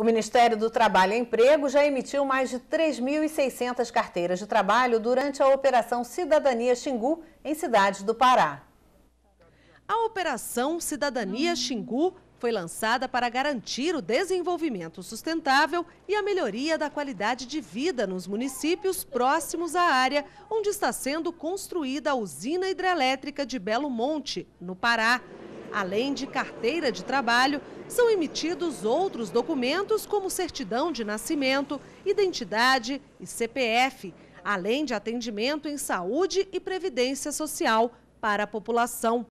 O Ministério do Trabalho e Emprego já emitiu mais de 3.600 carteiras de trabalho durante a Operação Cidadania Xingu, em cidades do Pará. A Operação Cidadania Xingu foi lançada para garantir o desenvolvimento sustentável e a melhoria da qualidade de vida nos municípios próximos à área onde está sendo construída a usina hidrelétrica de Belo Monte, no Pará. Além de carteira de trabalho, são emitidos outros documentos como certidão de nascimento, identidade e CPF, além de atendimento em saúde e previdência social para a população.